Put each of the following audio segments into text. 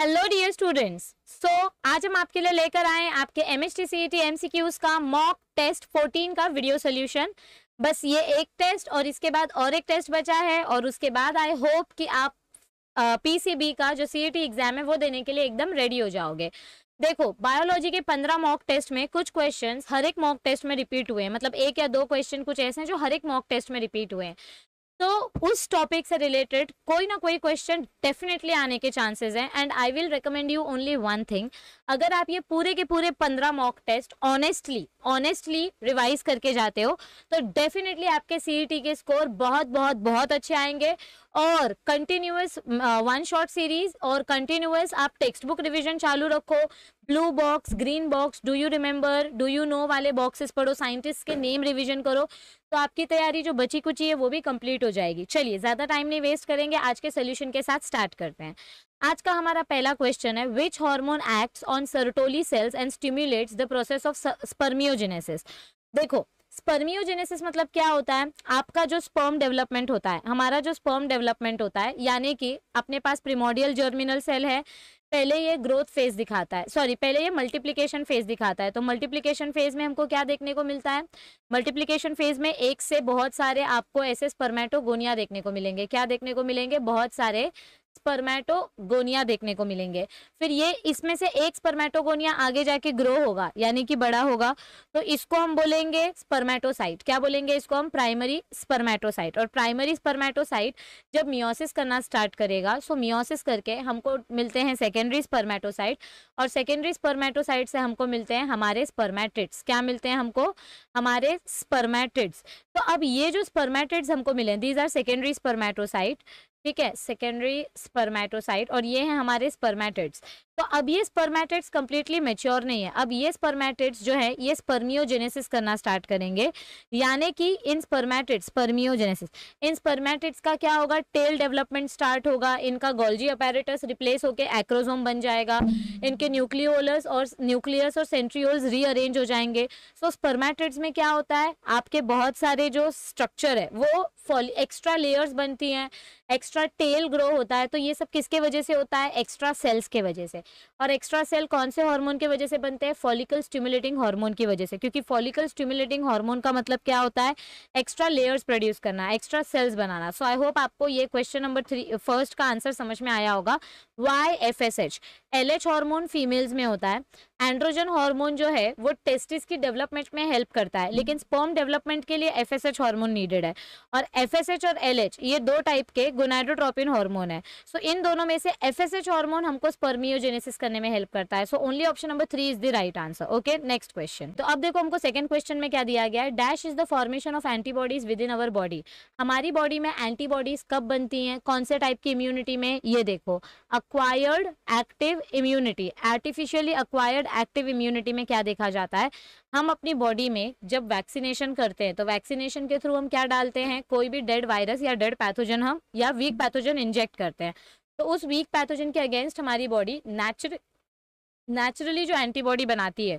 Hello dear students so आज हम आपके लिए लेकर आए आपके M S T C T M C Qs का मॉक टेस्ट 14 का वीडियो सोल्यूशन बस ये एक टेस्ट और इसके बाद और एक टेस्ट बचा है और उसके बाद आई होप कि आप पी सी बी का जो सी ई टी एग्जाम है वो देने के लिए एकदम रेडी हो जाओगे देखो बायोलॉजी के पंद्रह मॉक टेस्ट में कुछ क्वेश्चन हर एक मॉक टेस्ट में रिपीट हुए हैं मतलब एक या दो क्वेश्चन कुछ ऐसे हैं जो हर एक मॉक टेस्ट में रिपीट हुए हैं तो उस टॉपिक से रिलेटेड कोई ना कोई क्वेश्चन डेफिनेटली आने के चांसेस हैं and I will recommend you only one thing अगर आप ये पूरे के पूरे पंद्रह mock test honestly honestly revise करके जाते हो तो डेफिनेटली आपके सीई e के स्कोर बहुत बहुत बहुत अच्छे आएंगे और कंटिन्यूस वन शॉर्ट सीरीज और कंटिन्यूस आप टेक्स्ट बुक रिविजन चालू रखो blue box green box do you remember do you know वाले बॉक्सेस पढ़ो साइंटिस्ट के नेम रिविजन करो तो आपकी तैयारी जो बची कुची है वो भी कंप्लीट हो जाएगी चलिए ज़्यादा टाइम नहीं वेस्ट करेंगे आज के सोल्यूशन के साथ स्टार्ट करते हैं आज का हमारा पहला क्वेश्चन है which hormone acts on Sertoli cells and stimulates the process of spermiogenesis देखो स्पर्मियोजेनेसिस मतलब क्या होता है आपका जो स्पर्म डेवलपमेंट होता है हमारा जो स्पर्म डेवलपमेंट होता है यानी कि अपने पास प्रिमोडियल जर्मिनल सेल है पहले ये ग्रोथ फेज दिखाता है सॉरी पहले ये मल्टीप्लिकेशन फेज दिखाता है तो मल्टीप्लिकेशन फेज में हमको क्या देखने को मिलता है मल्टीप्लिकेशन फेज में एक से बहुत सारे आपको ऐसे स्पर्मेटोगोनिया देखने को मिलेंगे क्या देखने को मिलेंगे बहुत सारे स्पर्मेटोगोनिया देखने को मिलेंगे फिर ये इसमें से एक स्पर्मेटोगोनिया आगे जाके ग्रो होगा यानी कि बड़ा होगा तो इसको हम बोलेंगे स्पर्मेटोसाइट क्या बोलेंगे इसको हम प्राइमरी स्पर्मेटोसाइट और प्राइमरी स्पर्मेटोसाइट जब मियोसिस करना स्टार्ट करेगा सो मियोसिस करके हमको मिलते हैं सेकेंडरी स्पर्मेटोसाइट और सेकेंडरी स्पर्मेटोसाइट से हमको मिलते हैं हमारे स्पर्मेटिड्स क्या मिलते हैं हमको हमारे स्पर्मेटिड्स तो अब ये जो स्पर्मेटिड्स हमको मिले दीज आर सेकेंडरी स्पर्मेटोसाइट ठीक है सेकेंडरी स्पर्मेटोसाइट और ये हैं हमारे स्पर्मेटिड्स तो अब ये स्पर्मेटेड्स कंप्लीटली मेच्योर नहीं है अब ये स्पर्मेटेड्स जो है ये स्पर्मियोजेनेसिस करना स्टार्ट करेंगे यानी कि इन स्पर्मेटेड्स स्पर्मियोजेनेसिस इन स्पर्मेटेड्स का क्या होगा टेल डेवलपमेंट स्टार्ट होगा इनका गोल्जी अपेरेटस रिप्लेस होकर एक्रोजोम बन जाएगा इनके न्यूक्लियोलस और न्यूक्लियस और सेंट्रियोल्स रीअरेंज हो जाएंगे सो so, स्पर्मेटेड्स में क्या होता है आपके बहुत सारे जो स्ट्रक्चर है वो एक्स्ट्रा लेयर्स बनती हैं एक्स्ट्रा टेल ग्रो होता है तो ये सब किसके वजह से होता है एक्स्ट्रा सेल्स के वजह से और एक्स्ट्रा सेल कौन से हार्मोन के वजह से बनते हैं फॉलिकल स्टिमुलेटिंग हार्मोन की वजह से क्योंकि फॉलिकल स्टिमुलेटिंग हार्मोन का मतलब क्या होता है एक्स्ट्रा लेयर्स प्रोड्यूस करना एक्स्ट्रा सेल्स बनाना सो आई होप आपको ये क्वेश्चन नंबर थ्री फर्स्ट का आंसर समझ में आया होगा why F S H L H hormone females में होता है एंड्रोजन हार्मोन जो है वो टेस्टिस की डेवलपमेंट में हेल्प करता है लेकिन स्पर्म डेवलपमेंट के लिए F S H hormone needed है और एफ एस एच और एल एच ये दो टाइप के गोनाइड्रोट्रोपिन हार्मोन है सो so, इन दोनों में से एफ एस एच हार्मोन हमको स्पर्मियोजेन जेनेसिस करने में हेल्प करता है so only option number three is the right answer okay next question तो अब देखो हमको सेकंड क्वेश्चन में क्या दिया गया है dash is the formation of antibodies within our body हमारी बॉडी में एंटीबॉडीज कब बनती हैं कौन से टाइप की इम्यूनिटी में ये देखो acquired active immunity artificially acquired active immunity में क्या देखा जाता है हम अपनी बॉडी में जब वैक्सीनेशन करते हैं तो वैक्सीनेशन के थ्रू हम क्या डालते हैं कोई भी डेड वायरस या डेड पैथोजन हम या वीक पैथोजन इंजेक्ट करते हैं तो उस वीक पैथोजन के अगेंस्ट हमारी बॉडी नेचुर नेचुरली जो एंटीबॉडी बनाती है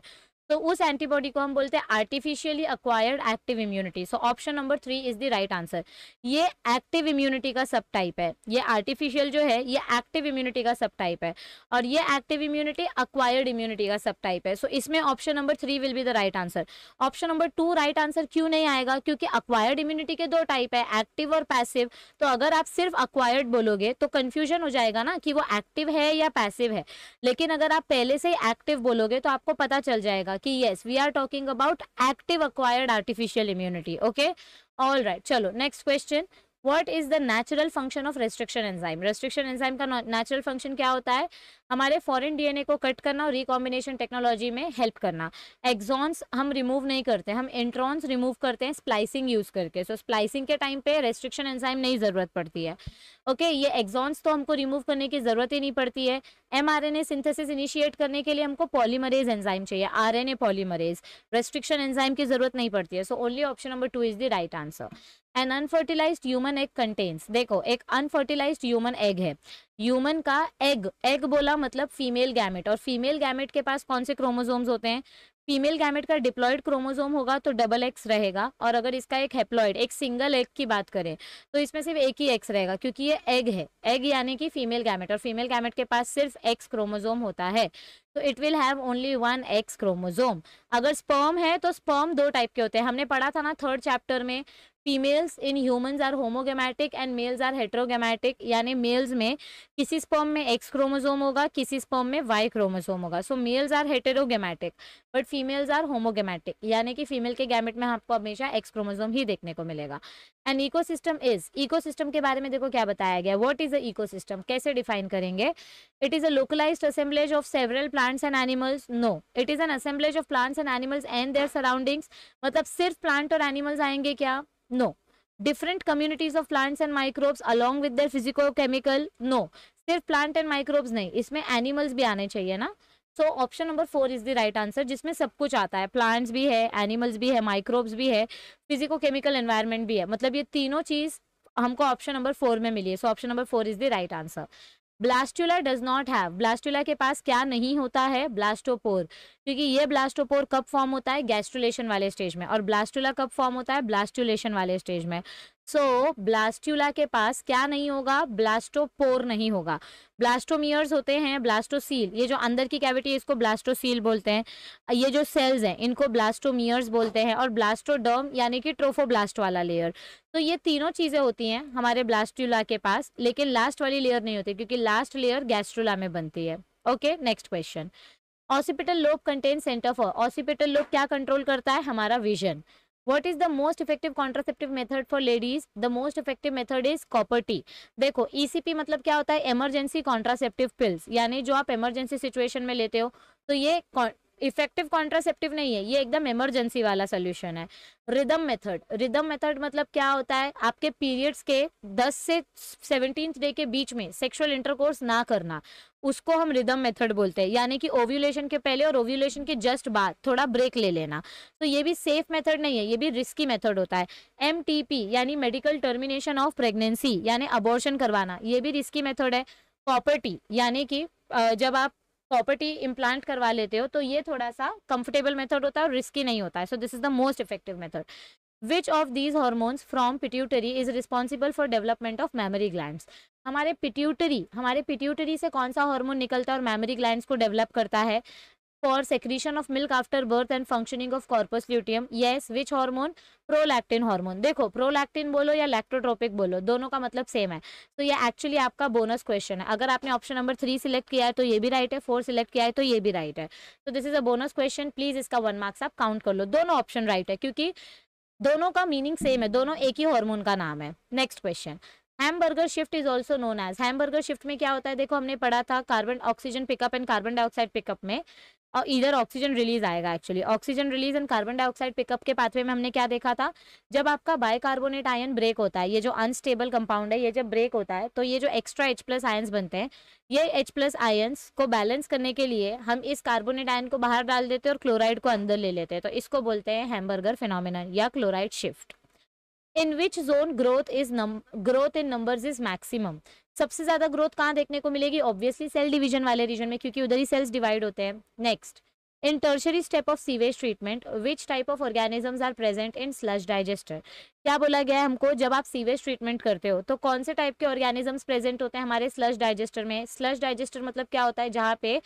तो उस एंटीबॉडी को हम बोलते हैं artificially acquired active immunity so option number three is the right answer ये एक्टिव इम्यूनिटी का सब टाइप है ये आर्टिफिशियल जो है ये एक्टिव इम्यूनिटी का सब टाइप है और ये एक्टिव इम्यूनिटी अक्वायर्ड इम्यूनिटी का सब टाइप है सो so, इसमें option number three will be the right answer option number two right answer क्यों नहीं आएगा क्योंकि अक्वायर्ड इम्यूनिटी के दो टाइप है एक्टिव और पैसिव तो अगर आप सिर्फ अक्वायर्ड बोलोगे तो कन्फ्यूजन हो जाएगा ना कि वो एक्टिव है या पैसिव है लेकिन अगर आप पहले से एक्टिव बोलोगे तो आपको पता चल जाएगा कि yes we are talking about active acquired artificial immunity okay all right चलो next question what is the natural function of restriction enzyme restriction enzyme का नेचुरल फंक्शन क्या होता है हमारे फॉरन डी एन ए को कट करना और रिकॉम्बिनेशन टेक्नोलॉजी में हेल्प करना एग्जॉन्स हम रिमूव नहीं करते हम इंट्रॉन्स रिमूव करते हैं स्प्लाइसिंग यूज करके सो so, स्प्लाइसिंग के टाइम पे रेस्ट्रिक्शन एंजाइम नहीं जरूरत पड़ती है ओके ये एग्जॉन्स तो हमको रिमूव करने की ज़रूरत ही नहीं पड़ती है एमआरएनए सिंथेसिस इनिशिएट करने के लिए हमको पॉलीमरेज एंजाइम चाहिए आरएनए पॉलीमरेज रेस्ट्रिक्शन एंजाइम की ज़रूरत नहीं पड़ती है so only option number two is the right answer an unfertilised human egg contains देखो एक अनफर्टिलाइज ह्यूमन एग है ह्यूमन का एग एग बोला मतलब फीमेल गैमेट और फीमेल गैमेट के पास कौन से क्रोमोजोम्स होते हैं फीमेल गैमेट का डिप्लॉयड क्रोमोजोम होगा तो डबल एक्स रहेगा और अगर इसका एक हेप्लॉयड एक सिंगल एग की बात करें तो इसमें सिर्फ एक ही एक्स रहेगा क्योंकि ये एग है एग यानी कि फीमेल गैमेट और फीमेल गैमेट के पास सिर्फ एक्स क्रोमोजोम होता है तो it will have only one X chromosome अगर स्पर्म है तो स्पर्म दो टाइप के होते हैं हमने पढ़ा था ना थर्ड चैप्टर में females in humans are homogametic and males are heterogametic यानी मेल्स में किसी स्पर्म में एक्स क्रोमोजोम होगा किसी स्पर्म में वाई क्रोमोजोम होगा so males are heterogametic but females are homogametic यानी कि फीमेल के गैमेट में आपको हमेशा एक्स क्रोमोजोम ही देखने को मिलेगा एन इकोसिस्टम इज इकोसिस्टम के बारे में देखो क्या बताया गया व्हाट इज अ इकोसिस्टम कैसे डिफाइन करेंगे it is a localised assemblage of several plants and animals no it is an assemblage of plants and animals and their surroundings मतलब सिर्फ प्लांट और एनिमल्स आएंगे क्या no no. different communities of plants and microbes along with their physicochemical no सिर्फ plant and microbes नहीं इसमें animals भी आने चाहिए ना so option number four is the right answer जिसमें सब कुछ आता है प्लांट्स भी है एनिमल्स भी है माइक्रोब्स भी है फिजिको केमिकल एनवायरमेंट भी है मतलब ये तीनों चीज हमको ऑप्शन नंबर फोर में मिली है so option number four is the right answer blastula does not have blastula के पास क्या नहीं होता है ब्लास्टोपोर क्योंकि ये ब्लास्टोपोर कब फॉर्म होता है गैस्ट्रुलेशन वाले स्टेज में और ब्लास्टुला कब फॉर्म होता है ब्लास्टुलेशन वाले स्टेज में सो so, ब्लास्ट्यूला के पास क्या नहीं होगा ब्लास्टोपोर नहीं होगा ब्लास्टोमियर्स होते हैं ब्लास्टोसील ये जो अंदर की कैविटी है इसको ब्लास्टोसील बोलते हैं ये जो सेल्स हैं इनको ब्लास्टोमियर्स बोलते हैं और ब्लास्टोडर्म यानी कि ट्रोफोब्लास्ट वाला लेयर तो ये तीनों चीज़ें होती हैं हमारे ब्लास्ट्यूला के पास लेकिन लास्ट वाली लेयर नहीं होती क्योंकि लास्ट लेयर गैस्ट्रूला में बनती है okay next question occipital lobe contain centre for occipital lobe क्या कंट्रोल करता है हमारा vision what is the most effective contraceptive method for ladies the most effective method is copper T देखो ईसीपी e मतलब क्या होता है इमरजेंसी कॉन्ट्रासेप्टिव पिल्स यानी जो आप इमरजेंसी सिचुएशन में लेते हो तो ये इफेक्टिव कॉन्ट्रासेप्टिव नहीं है ये एकदम इमरजेंसी वाला सोल्यूशन है रिदम मेथड रिदम मेथड मतलब क्या होता है आपके पीरियड्स के 10 से 17 डे के बीच में सेक्सुअल इंटरकोर्स ना करना उसको हम रिदम मेथड बोलते हैं यानी कि ओव्यूलेशन के पहले और ओव्यूलेशन के जस्ट बाद थोड़ा ब्रेक ले लेना तो ये भी सेफ मेथड नहीं है ये भी रिस्की मेथड होता है एम यानी मेडिकल टर्मिनेशन ऑफ प्रेगनेंसी यानी अबॉर्शन करवाना ये भी रिस्की मेथड है प्रॉपर्टी यानी कि जब आप प्रॉपर्टी इम्प्लांट करवा लेते हो तो ये थोड़ा सा कंफर्टेबल मेथड होता है और रिस्की नहीं होता है so this is the most effective method which of these hormones from pituitary is responsible for development of mammary gland हमारे पिट्यूटरी हमारे पिट्यूटरी से कौन सा हार्मोन निकलता है और मेमोरी ग्लैंड्स को डेवलप करता है for secretion of milk after birth and functioning of corpus luteum yes which hormone prolactin hormone देखो प्रोलैक्टिन बोलो या लैक्टोट्रोपिक बोलो दोनों का मतलब सेम है तो ये एक्चुअली आपका बोनस क्वेश्चन है अगर आपने ऑप्शन नंबर थ्री सिलेक्ट किया है तो ये भी राइट है फोर सिलेक्ट किया है तो ये भी राइट है तो this is a bonus question please इसका वन मार्क्स आप काउंट कर लो दोनों ऑप्शन राइट है क्योंकि दोनों का मीनिंग सेम है दोनों एक ही हार्मोन का नाम है next question Hamburger shift is also known as Hamburger shift में क्या होता है देखो हमने पढ़ा था carbon oxygen pickup and carbon dioxide pickup में और इधर ऑक्सीजन रिलीज आएगा actually oxygen release and carbon dioxide pickup के पाथवे में हमने क्या देखा था जब आपका बाइकार्बोनेट आयन ब्रेक होता है ये जो अनस्टेबल कंपाउंड है ये जब ब्रेक होता है तो ये जो एक्स्ट्रा एच प्लस आयन्स बनते हैं ये एच प्लस आयन्स को बैलेंस करने के लिए हम इस कार्बोनेट आयन को बाहर डाल देते हैं और क्लोराइड को अंदर ले लेते हैं तो इसको बोलते हैं हैमबर्गर फिनोमिनल या chloride shift in which zone growth is growth in number is maximum सबसे ज्यादा ग्रोथ कहाँ देखने को मिलेगी ऑब्वियसली सेल डिवीजन वाले रीजन में क्योंकि उधर ही सेल्स डिवाइड होते हैं next in tertiary step of sewage treatment which type of organisms are present in sludge digester क्या बोला गया है हमको जब आप सीवेज ट्रीटमेंट करते हो तो कौन से टाइप के ऑर्गेनिजम्स प्रेजेंट होते हैं हमारे स्लश डाइजेस्टर में स्लश डाइजेस्टर मतलब क्या होता है जहाँ पे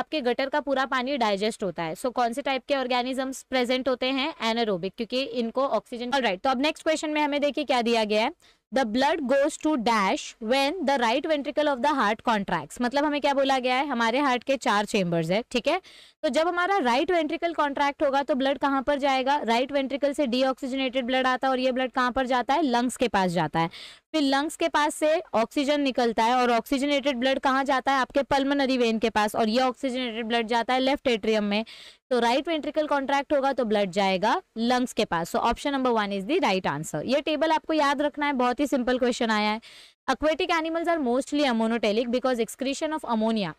आपके गटर का पूरा पानी डाइजेस्ट होता है सो so, कौन से टाइप के ऑर्गेनिजम्स प्रेजेंट होते हैं एनरोबिक क्योंकि इनको ऑक्सीजन राइट right, तो अब नेक्स्ट क्वेश्चन में हमें देखिए क्या दिया गया है the blood goes to dash when the right ventricle of the heart contract मतलब हमें क्या बोला गया है हमारे हार्ट के चार चेम्बर्स है ठीक है तो जब हमारा राइट वेंट्रिकल कॉन्ट्रैक्ट होगा तो ब्लड कहाँ पर जाएगा राइट वेंट्रिकल से डीऑक्सीजनेटेड ब्लड आता है और ये ब्लड कहाँ पर जाता है लंग्स के पास जाता है फिर लंग्स के पास से ऑक्सीजन निकलता है और ऑक्सीजनेटेड ब्लड कहाँ जाता है आपके पल्मनरी वेन के पास और ये ऑक्सीजनेटेड ब्लड जाता है लेफ्ट एट्रियम में तो राइट वेंट्रिकल कॉन्ट्रैक्ट होगा तो ब्लड जाएगा लंग्स के पास so option number one is the right answer ये टेबल आपको याद रखना है बहुत ही सिंपल क्वेश्चन आया है aquatic animals are mostly ammonotelic because excretion of ammonia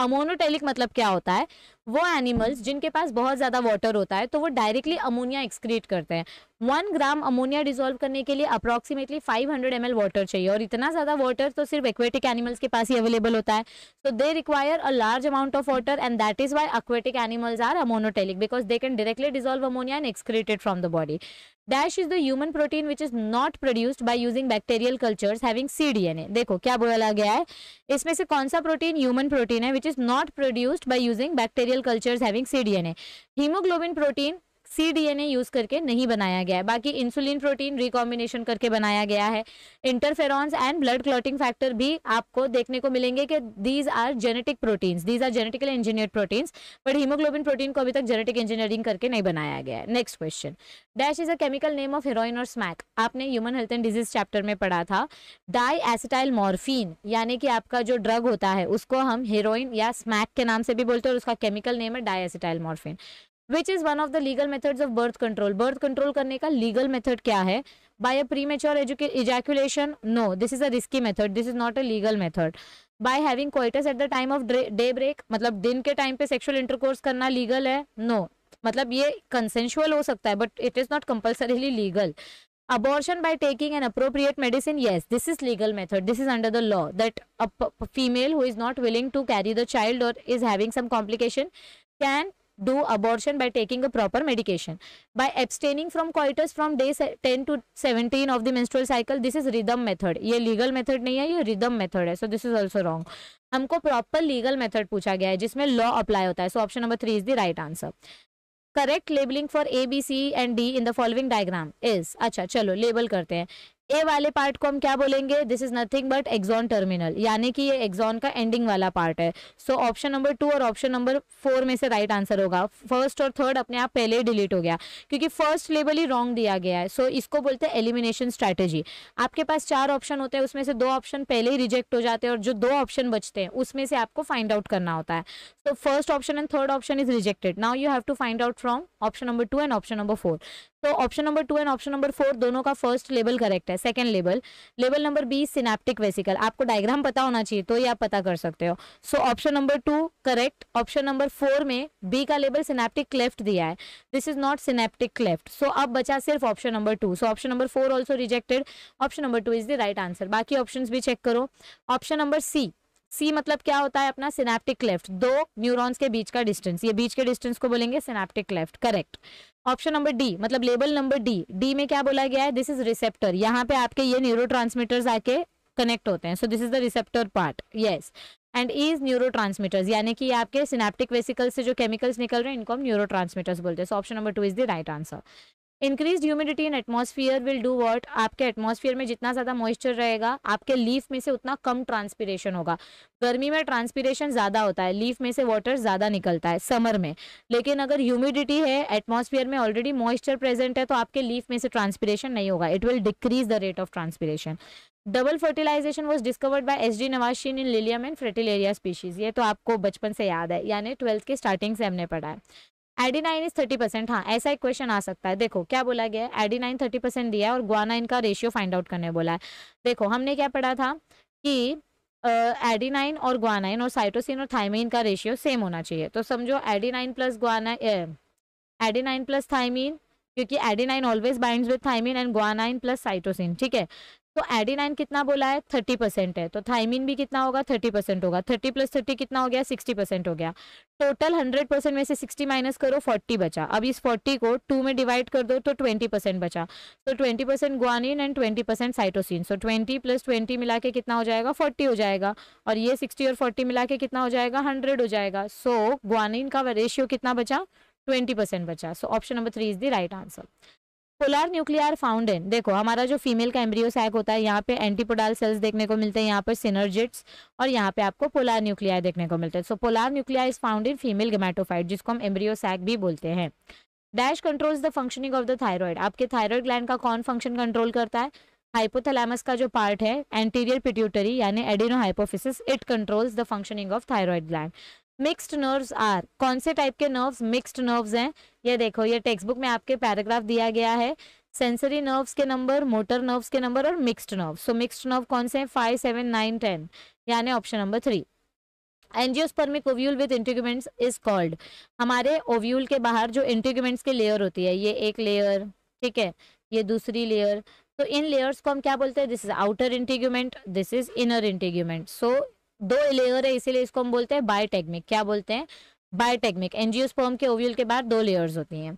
ammonotelic मतलब क्या होता है वो एनिमल्स जिनके पास बहुत ज़्यादा वाटर होता है तो वो डायरेक्टली अमोनिया एक्सक्रीट करते हैं वन ग्राम अमोनिया डिजोल्व करने के लिए अप्रॉक्सीमेटली 500 हंड्रेड एम वाटर चाहिए और इतना ज़्यादा वाटर तो सिर्फ एक्वेटिक एनिमल्स के पास ही अवेलेबल होता है so they require a large amount of water and that is why aquatic animals are ammonotelic because they can directly dissolve ammonia and excreted from the body dash is the human protein which is not produced by using bacterial cultures having C D N A देखो क्या बोला गया है इसमें से कौन सा protein human protein है which is not produced by using bacterial bacterial cultures having cDNA. Hemoglobin protein cDNA use करके नहीं बनाया गया है बाकी इंसुलिन प्रोटीन रिकॉम्बिनेशन करके बनाया गया है interferons and blood clotting factor भी आपको देखने को मिलेंगे कि these are genetic proteins these are genetically engineer proteins but haemoglobin protein को अभी तक जेनेटिक इंजीनियरिंग करके नहीं बनाया गया है next question dash is a chemical name of heroin और स्मैक आपने human health and disease chapter में पढ़ा था डाई एसिटाइल मॉर्फिन यानी कि आपका जो ड्रग होता है उसको हम हीरोइन या स्मैक के नाम से भी बोलते हैं और उसका केमिकल नेम है diacetylmorphine which is one of the legal method of birth control birth control करने का लीगल मेथड क्या है by a premature ejaculation no this is a risky method this is not a legal method by having coitus at the time of daybreak मतलब दिन के time पे sexual intercourse करना legal है no no. मतलब ये consensual हो सकता है but it is not compulsorily legal abortion by taking an appropriate medicine yes this is legal method this is under the law that a female who is not willing to carry the child or is having some complication can do abortion by taking a proper medication. By abstaining from coitus from day 10 to 17 of the menstrual cycle, this is rhythm method. ये legal method नहीं है ये rhythm method है so this is also wrong. हमको proper legal method पूछा गया है जिसमें law apply होता है so option number three is the right answer. Correct labelling for A B C and D in the following diagram is अच्छा चलो label करते हैं ए वाले पार्ट को हम क्या बोलेंगे this is nothing but axon terminal यानी कि ये एक्सॉन का एंडिंग वाला पार्ट है सो ऑप्शन नंबर टू और ऑप्शन नंबर फोर में से राइट right आंसर होगा फर्स्ट और थर्ड अपने आप पहले ही डिलीट हो गया क्योंकि फर्स्ट लेवल ही रॉन्ग दिया गया है सो so, इसको बोलते हैं एलिमिनेशन स्ट्रैटेजी आपके पास चार ऑप्शन होते हैं उसमें से दो ऑप्शन पहले ही रिजेक्ट हो जाते हैं और जो दो ऑप्शन बचते हैं उसमें से आपको फाइंड आउट करना होता है so first option and third option is rejected now you have to find out from option number two and option number four तो option number two and option number four दोनों का first label correct है second label label number B synaptic vesicle आपको diagram पता होना चाहिए तो ये आप पता कर सकते हो so option number two correct option number four में बी का लेबल सिनेप्टिक क्लेफ्ट दिया है this is not synaptic cleft so अब बचा सिर्फ option number two so option number four also rejected option number two is the right answer बाकी option भी check करो ऑप्शन नंबर सी सी मतलब क्या होता है अपना सिनेप्टिक लेफ्ट दो न्यूरॉन्स के बीच का डिस्टेंस ये बीच के डिस्टेंस को बोलेंगे synaptic cleft correct option number D मतलब लेबल नंबर डी डी में क्या बोला गया है दिस इज रिसेप्टर यहाँ पे आपके ये न्यूरो आके कनेक्ट होते हैं so this is the receptor part yes and is neuro यानी कि आपके सिनेप्टिक वेसिकल से जो केमिकल्स निकल रहे हैं इनको हम न्यूरो बोलते हैं so option number two is the right answer increase humidity in atmosphere will do what आपके एटमोसफियर में जितना ज़्यादा मॉइस्चर रहेगा आपके लीफ में से उतना कम ट्रांसपीरेशन होगा गर्मी में ट्रांसपीरेशन ज़्यादा होता है लीफ में से वाटर ज़्यादा निकलता है समर में लेकिन अगर ह्यूमिडिटी है एटमोसफियर में ऑलरेडी मॉइस्चर प्रेजेंट है तो आपके लीफ में से ट्रांसपीरेशन नहीं होगा it will decrease the rate of transpiration double fertilisation was discovered by S D Nawaschin in Lilium and Fritillaria species ये तो आपको बचपन से याद है यानी ट्वेल्थ के स्टार्टिंग से हमने पढ़ा है एडीनाइन इज थर्टी परसेंट हाँ ऐसा एक क्वेश्चन आ सकता है देखो क्या बोला गया है एडीनाइन थर्टी परसेंट दिया है और ग्वानाइन का रेशियो फाइंड आउट करने बोला है देखो हमने क्या पढ़ा था कि एडीनाइन uh, और ग्वानाइन और साइटोसिन और थाइमिन का रेशियो सेम होना चाहिए तो समझो adenine plus guana adenine plus thymine क्योंकि adenine always bind with thymine and guanine plus cytosine ठीक है तो एडीनाइन कितना बोला है थर्टी परसेंट है तो थाइमिन भी कितना होगा थर्टी परसेंट होगा थर्टी प्लस थर्टी कितना हो गया सिक्सटी परसेंट हो गया टोटल हंड्रेड परसेंट में से सिक्सटी माइनस करो फोर्टी बचा अब इस फोर्टी को टू में डिवाइड कर दो तो ट्वेंटी परसेंट बचा तो twenty percent guanine and twenty percent cytosine so twenty plus twenty मिला के कितना हो जाएगा फोर्टी हो जाएगा और ये सिक्सटी और फोर्टी मिला के कितना हो जाएगा हंड्रेड हो जाएगा सो so, ग्वानिन का रेशियो कितना बचा ट्वेंटी परसेंट बचा so option number three is the right answer polar nuclear found in देखो हमारा जो फीमेल का एम्ब्रियो सैक होता है यहाँ पे एंटीपोडाल सेल्स देखने को मिलते हैं यहाँ पर सिनर्जिट्स और यहाँ पे आपको पोलार न्यूक्लियर देखने को मिलते हैं so polar nuclei is found in female gametophyte जिसको हम एम्ब्रियो सैक भी बोलते हैं dash control the functioning of the thyroid आपके थायराइड ग्लैंड का कौन फंक्शन कंट्रोल करता है हाइपोथैलेमस का जो पार्ट है एंटीरियर पिट्यूटरी यानी adenohypophysis it controls the functioning of thyroid gland mixed nerves are कौन से टाइप के नर्व्स मिक्स्ड नर्व्स हैं ये देखो ये टेक्स्ट बुक में आपके पैराग्राफ दिया गया है सेंसरी नर्व्स के नंबर मोटर नर्व्स के नंबर और mixed nerve so mixed nerve कौन से हैं फाइव सेवन नाइन टेन यानी option number three angiospermic ovule with integuments is called हमारे ओव्यूल के बाहर जो इंटीग्यूमेंट्स की लेयर होती है ये एक लेयर ठीक है ये दूसरी लेयर तो इन लेयर्स को हम क्या बोलते हैं this is outer integument this is inner integument so दो लेयर है इसीलिए इसको हम बोलते हैं बायोटेक्मिक क्या बोलते हैं बायोटेक्मिक एनजियोस्पर्म के ओव्यूल के बाद दो लेयर्स होती हैं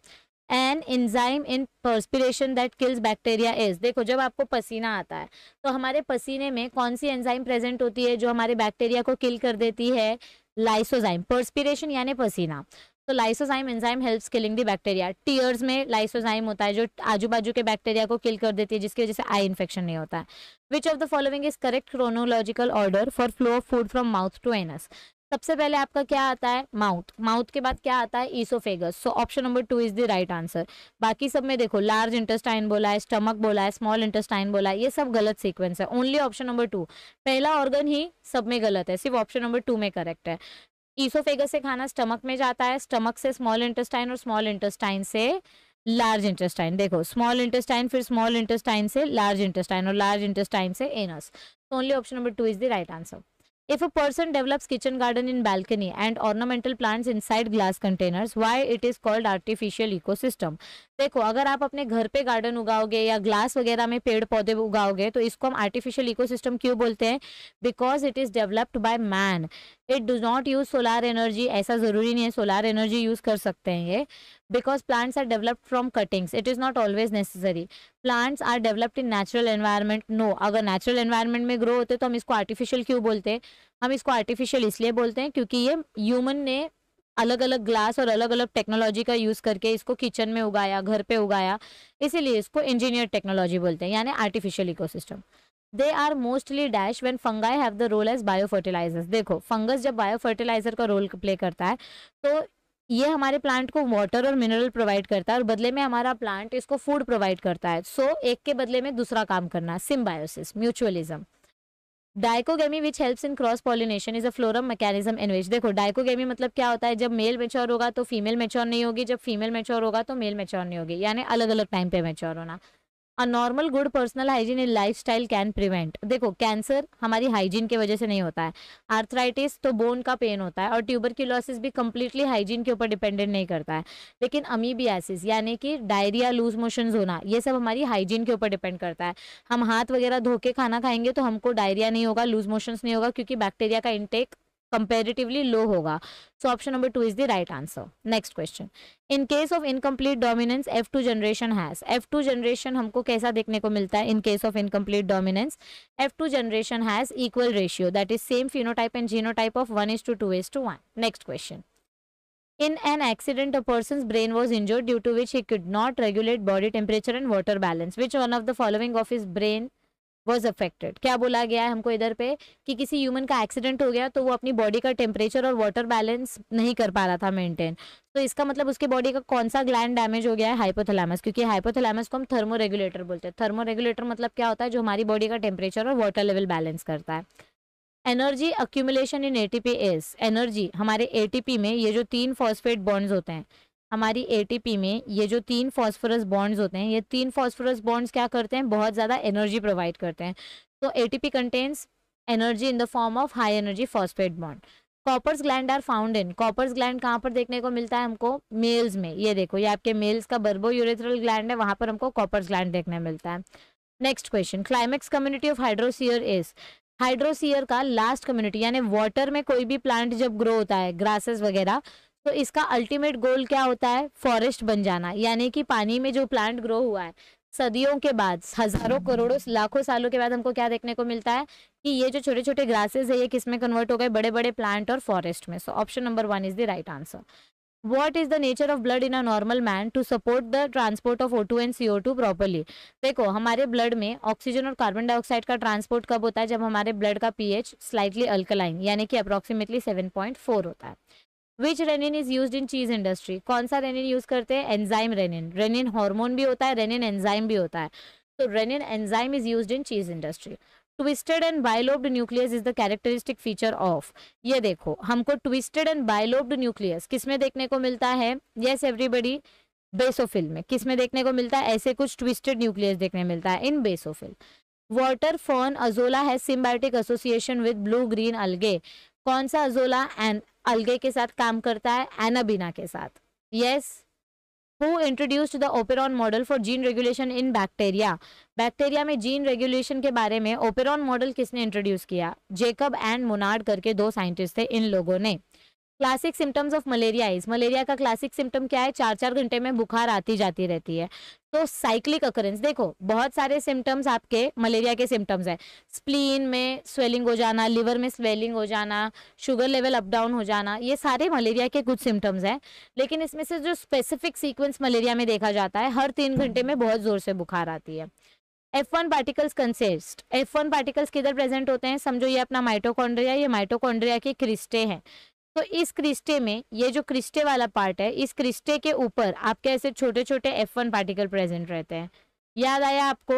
an enzyme in perspiration that kills bacteria is देखो जब आपको पसीना आता है तो हमारे पसीने में कौन सी एंजाइम प्रेजेंट होती है जो हमारे बैक्टीरिया को किल कर देती है लाइसोजाइम पर्सपिरेशन यानी पसीना तो lysozyme enzyme helps killing the bacteria tears में लाइसोजाइम होता है जो आजू बाजू के बैक्टीरिया को किल कर देती है जिसकी वजह से आई इन्फेक्शन नहीं होता है which of the following is correct chronological order for flow of food from mouth to anus सबसे पहले आपका क्या आता है माउथ माउथ के बाद क्या आता है oesophagus so option number two is the right answer बाकी सब में देखो लार्ज इंटेस्टाइन बोला है स्टमक बोला है स्मॉल इंटेस्टाइन बोला है ये सब गलत सीक्वेंस है ओनली ऑप्शन नंबर टू पहला ऑर्गन ही सब में गलत है सिर्फ ऑप्शन नंबर टू में करेक्ट है ईसोफेगस से खाना स्टमक में जाता है स्टमक से स्मॉल इंटेस्टाइन और स्मॉल इंटेस्टाइन से लार्ज इंटेस्टाइन देखो स्मॉल इंटेस्टाइन फिर स्मॉल इंटेस्टाइन से लार्ज इंटेस्टाइन और लार्ज इंटेस्टाइन से anus only option number two is the right answer If a person develops kitchen garden in balcony and ornamental plants inside glass containers, why it is called artificial ecosystem? देखो अगर आप अपने घर पे garden उगाओगे या glass वगैरह में पेड़ पौधे उगाओगे तो इसको हम आर्टिफिशियल इकोसिस्टम क्यों बोलते हैं because it is developed by man it does not use solar energy ऐसा ज़रूरी नहीं है सोलार एनर्जी यूज़ कर सकते हैं ये because plants are developed from cuttings it is not always necessary plants are developed in natural environment no अगर natural environment में ग्रो होते तो हम इसको आर्टिफिशियल क्यों बोलते हैं हम इसको आर्टिफिशियल इसलिए बोलते हैं क्योंकि ये ह्यूमन ने अलग अलग ग्लास और अलग अलग टेक्नोलॉजी का यूज़ करके इसको किचन में उगाया घर पे उगाया इसीलिए इसको इंजीनियर टेक्नोलॉजी बोलते हैं यानी artificial ecosystem they are mostly dash when fungi have the role as biofertilisers देखो फंगस जब बायो फर्टिलाइजर का रोल प्ले करता है तो ये हमारे प्लांट को वाटर और मिनरल प्रोवाइड करता है और बदले में हमारा प्लांट इसको फूड प्रोवाइड करता है सो so, एक के बदले में दूसरा काम करना symbiosis mutualism dichogamy which helps in cross pollination is a floral mechanism in which देखो डायकोगेमी मतलब क्या होता है जब मेल मेच्योर होगा तो फीमेल मेच्योर नहीं होगी जब फीमेल मेच्योर होगा तो मेल मेच्योर नहीं होगी यानी अलग अलग टाइम पे मेच्योर होना a normal good personal hygiene in lifestyle can prevent देखो कैंसर हमारी हाइजीन की वजह से नहीं होता है आर्थराइटिस तो बोन का पेन होता है और ट्यूबरक्यूलोसिस भी कम्प्लीटली हाइजीन के ऊपर डिपेंडेंट नहीं करता है लेकिन अमीबियासिस यानी कि डायरिया लूज मोशन होना ये सब हमारी हाइजीन के ऊपर डिपेंड करता है हम हाथ वगैरह धो के खाना खाएंगे तो हमको डायरिया नहीं होगा लूज मोशन नहीं होगा क्योंकि बैक्टीरिया का इंटेक कंपेरेटिवली लो होगा so option number two is the right answer next question in case of incomplete dominance F two generation has F two generation हमको कैसा देखने को मिलता है in case of incomplete dominance F two generation has equal ratio that is same phenotype and genotype of one is to two is to one next question in an accident a person brain was injured due to which he could not regulate body temperature and water balance which one of the following of is brain was affected क्या बोला गया है हमको इधर पे कि किसी human का एक्सीडेंट हो गया तो वो अपनी बॉडी का टेम्परेचर और वाटर बैलेंस नहीं कर पा रहा था मेंटेन तो इसका मतलब उसके बॉडी का कौन सा ग्लैंड डैमेज हो गया है हाइपोथैलेमस क्योंकि हाइपोथैलेमस को हम थर्मो रेगुलेटर बोलते हैं थर्मो रेगुलेटर मतलब क्या होता है जो हमारी बॉडी का टेम्परेचर और वाटर लेवल बैलेंस करता है energy accumulation in ATP as energy हमारे एटीपी में ये जो तीन फॉस्फेट बॉन्ड्स होते हैं हमारी एटीपी में ये जो तीन फॉस्फोरस बॉन्ड्स होते हैं ये तीन फॉस्फोरस बॉन्ड्स क्या करते हैं बहुत ज़्यादा एनर्जी प्रोवाइड करते हैं तो ATP contains energy in the form of high energy phosphate bond Cowper's gland are found in Cowper's gland कहाँ पर देखने को मिलता है हमको मेल्स में ये देखो ये आपके मेल्स का बर्बो यूरेथरल ग्लैंड है वहाँ पर हमको कॉपर्स ग्लैंड देखने मिलता है next question climax community of hydrosere is hydrosere का लास्ट कम्युनिटी यानी वाटर में कोई भी प्लांट जब ग्रो होता है ग्रासेस वगैरह तो इसका अल्टीमेट गोल क्या होता है फॉरेस्ट बन जाना यानी कि पानी में जो प्लांट ग्रो हुआ है सदियों के बाद हजारों करोड़ों लाखों सालों के बाद हमको क्या देखने को मिलता है कि ये जो छोटे छोटे ग्रासेस है ये किस में कन्वर्ट हो गए बड़े बड़े प्लांट और फॉरेस्ट में so option number one is the right answer what is the nature of blood in a normal man to support the transport of O two and C O two properly देखो हमारे blood में oxygen और carbon dioxide का transport कब होता है जब हमारे ब्लड का पीएच स्लाइटली अल्कलाइन यानी कि अप्रॉक्सीमेटली सेवन पॉइंट फोर होता है which rennin is use in cheese industry कौन सा रेनिन यूज करते हैं एंजाइम रेनिन रेनिन हॉर्मोन भी होता है रेनिन एंजाइम भी होता है तो rennin enzyme is use in cheese industry twisted and bilobed nucleus is the characteristic feature of ये देखो हमको ट्विस्टेड एंड बायलोब्ड न्यूक्लियस किस में देखने को मिलता है येस एवरीबडी बेसोफिल में किस में देखने को मिलता है ऐसे कुछ ट्विस्टेड न्यूक्लियस देखने मिलता है in basophil water fern Azolla है symbiotic association with blue green algae कौन सा अजोला एंड अलगे के साथ काम करता है एनाबिना के साथ yes who introduced the operon model for gene regulation in bacteria bacteria में जीन रेगुलेशन के बारे में ओपेरॉन मॉडल किसने इंट्रोड्यूस किया जेकब एंड मोनार्ड करके दो साइंटिस्ट थे इन लोगों ने classic symptoms of malaria is malaria का क्लासिक सिम्टम क्या है चार चार घंटे में बुखार आती जाती रहती है तो साइक्लिक अकरेंस देखो बहुत सारे सिम्टम्स आपके मलेरिया के सिम्टम्स हैं स्प्लीन में स्वेलिंग हो जाना लिवर में स्वेलिंग हो जाना शुगर लेवल अप डाउन हो जाना ये सारे मलेरिया के कुछ सिम्टम्स हैं लेकिन इसमें से जो स्पेसिफिक सीक्वेंस मलेरिया में देखा जाता है हर तीन घंटे में बहुत जोर से बुखार आती है F one particles consist F one particles किधर प्रेजेंट होते हैं समझो ये अपना माइटोकॉन्ड्रिया ये माइटोकॉन्ड्रिया के क्रिस्टे हैं तो इस क्रिस्टे में ये जो क्रिस्टे वाला पार्ट है इस क्रिस्टे के ऊपर आपके ऐसे छोटे छोटे एफ वन पार्टिकल प्रेजेंट रहते हैं याद आया आपको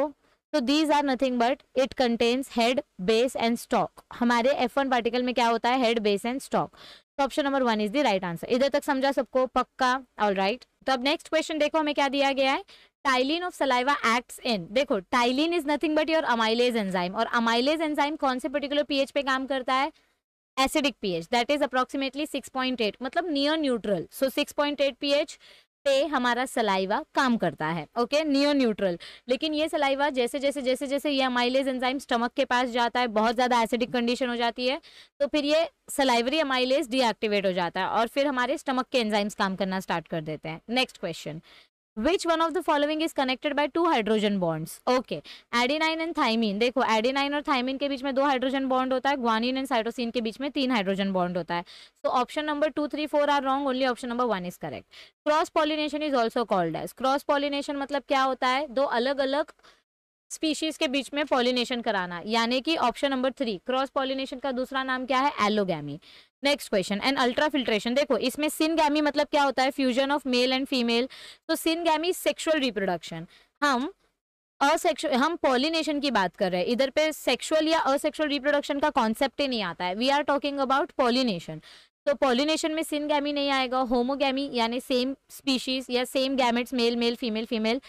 तो these are nothing but it contains head base and stalk हमारे एफ वन पार्टिकल में क्या होता है हेड बेस एंड स्टॉक तो option number one is the right answer इधर तक समझा सबको पक्का ऑल राइट तो अब नेक्स्ट क्वेश्चन देखो हमें क्या दिया गया है ptyalin of saliva acts in देखो ptyalin is nothing but your amylase enzyme और अमाइलेज एंजाइम कौन से पर्टिकुलर पीएच पे काम करता है acidic pH that is approximately 6.8 मतलब near neutral so 6.8 pH पे हमारा सलाइवा काम करता है ओके नियो न्यूट्रल लेकिन ये सलाइवा जैसे जैसे जैसे जैसे ये अमाइलेज एंजाइम स्टमक के पास जाता है बहुत ज़्यादा एसिडिक कंडीशन हो जाती है तो फिर ये सलाइवरी अमाइलेज डीएक्टिवेट हो जाता है और फिर हमारे स्टमक के एंजाइम्स काम करना स्टार्ट कर देते हैं next question which one of the following is connected by two hydrogen bonds okay adenine and thymine देखो एडिनाइन और थाइमिन के बीच में दो हाइड्रोजन बॉन्ड होता है ग्वानिन एंड साइटोसिन के बीच में तीन हाइड्रोजन बॉन्ड होता है so option number two three four are wrong only option number one is correct cross pollination is also called as cross pollination मतलब क्या होता है दो अलग अलग स्पीशीज के बीच में पॉलिनेशन कराना यानी कि option number three cross pollination का दूसरा नाम क्या है allogamy next question and ultra filtration देखो इसमें सिनगैमी मतलब क्या होता है fusion of male and female तो सिनगैमी सेक्शुअल रिप्रोडक्शन हम असेक्शुअल हम पॉलिनेशन की बात कर रहे हैं इधर पे सेक्शुअल या असेक्शुअल रिप्रोडक्शन का कॉन्सेप्ट ही नहीं आता है we are talking about pollination तो पॉलिनेशन में सिनगैमी नहीं आएगा होमोगैमी यानी सेम स्पीशीज या same gametes male male female female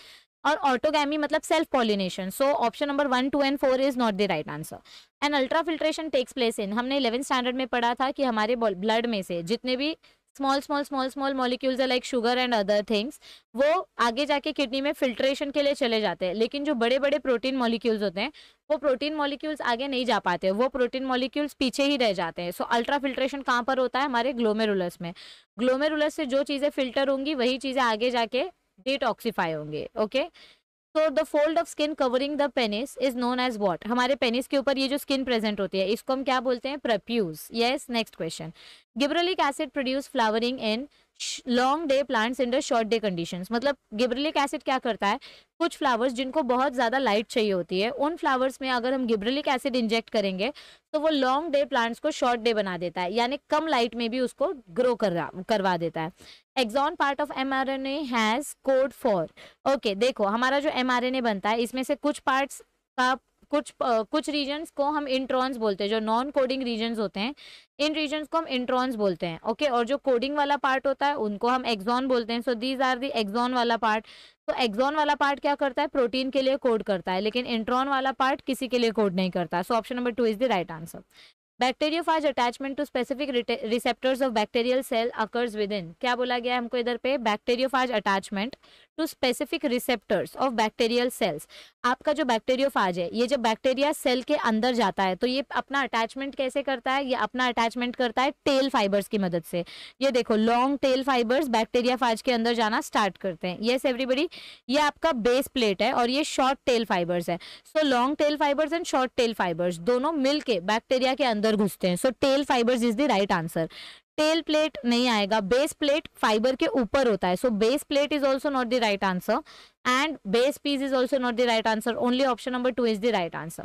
और ऑटोगैमी मतलब self pollination so option number one two and four is not the right answer and ultra filtration takes place in हमने eleven standard में पढ़ा था कि हमारे blood में से जितने भी small small small small molecules है like sugar and other things वो आगे जाके किडनी में फिल्ट्रेशन के लिए चले जाते हैं लेकिन जो बड़े बड़े प्रोटीन मॉलिक्यूल्स होते हैं वो प्रोटीन मॉलिक्यूल्स आगे नहीं जा पाते वो प्रोटीन मॉलिक्यूल्स पीछे ही रह जाते हैं सो अल्ट्रा फिल्ट्रेशन कहाँ पर होता है हमारे ग्लोमेरुलस में ग्लोमेरुलस से जो चीज़ें फिल्टर होंगी वही चीज़ें आगे जाके डिटॉक्सीफाई होंगे ओके तो the fold of skin covering the penis is known as what हमारे पेनिस के ऊपर ये जो स्किन प्रेजेंट होती है इसको हम क्या बोलते हैं prepuce yes next question gibberellic acid produce flowering in long day plants under short day condition मतलब गिब्रिलिक एसिड क्या करता है कुछ फ्लावर्स जिनको बहुत ज़्यादा लाइट चाहिए होती है उन फ्लावर्स में अगर हम गिब्रिलिक एसिड इंजेक्ट करेंगे तो वो लॉन्ग डे प्लांट्स को शॉर्ट डे बना देता है यानी कम लाइट में भी उसको ग्रो कर करवा देता है exon part of M R N A has code for okay देखो हमारा जो एम आर एन ए बनता है इसमें से कुछ पार्ट्स का कुछ आ, कुछ रीजन्स को हम इंट्रॉन्स बोलते हैं जो नॉन कोडिंग रीजन्स होते हैं इन रीजन्स को हम इंट्रॉन्स बोलते हैं ओके okay? और जो कोडिंग वाला पार्ट होता है उनको हम एक्जॉन बोलते हैं so these are the exon वाला पार्ट तो एक्जॉन वाला पार्ट क्या करता है प्रोटीन के लिए कोड करता है लेकिन इंट्रॉन वाला पार्ट किसी के लिए कोड नहीं करता so option number two is the right answer phage attachment to specific receptors of bacterial cell occurs within क्या बोला गया हमको इधर पे phage attachment to specific receptors of bacterial cells आपका जो बैक्टीरियोफाज है ये जब बैक्टीरिया सेल के अंदर जाता है तो ये अपना अटैचमेंट कैसे करता है ये अपना अटैचमेंट करता है टेल फाइबर्स की मदद से ये देखो लॉन्ग टेल फाइबर्स बैक्टीरियाफाज के अंदर जाना स्टार्ट करते हैं येस एवरीबडी ये आपका बेस प्लेट है और ये शॉर्ट टेल फाइबर्स है so long tail fibers and short tail fibers दोनों मिलकर बैक्टेरिया के अंदर घुसते हैं so tail fibers is the right answer tail plate नहीं आएगा बेस प्लेट फाइबर के ऊपर होता है so base plate is also not the right answer and base piece is also not the right answer only option number two is the right answer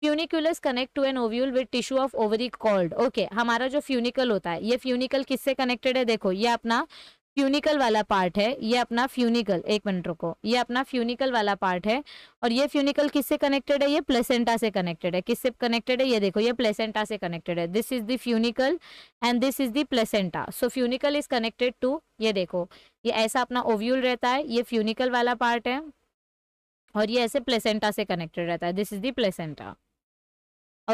funiculus connect to an ovule with tissue of ovary called okay हमारा जो funicle होता है ये funicle किससे connected है देखो ये अपना फ्यूनिकल वाला पार्ट है ये अपना फ्यूनिकल एक मिनट रुको ये अपना फ्यूनिकल वाला पार्ट है और ये फ्यूनिकल किससे कनेक्टेड है ये प्लेसेंटा से कनेक्टेड है किससे कनेक्टेड है ये देखो ये प्लेसेंटा से कनेक्टेड है this is the funicle and this is the placenta so funicle is connected to ये देखो ये ऐसा अपना ओव्यूल रहता है ये फ्यूनिकल वाला पार्ट है और ये ऐसे प्लेसेंटा से कनेक्टेड रहता है this is the placenta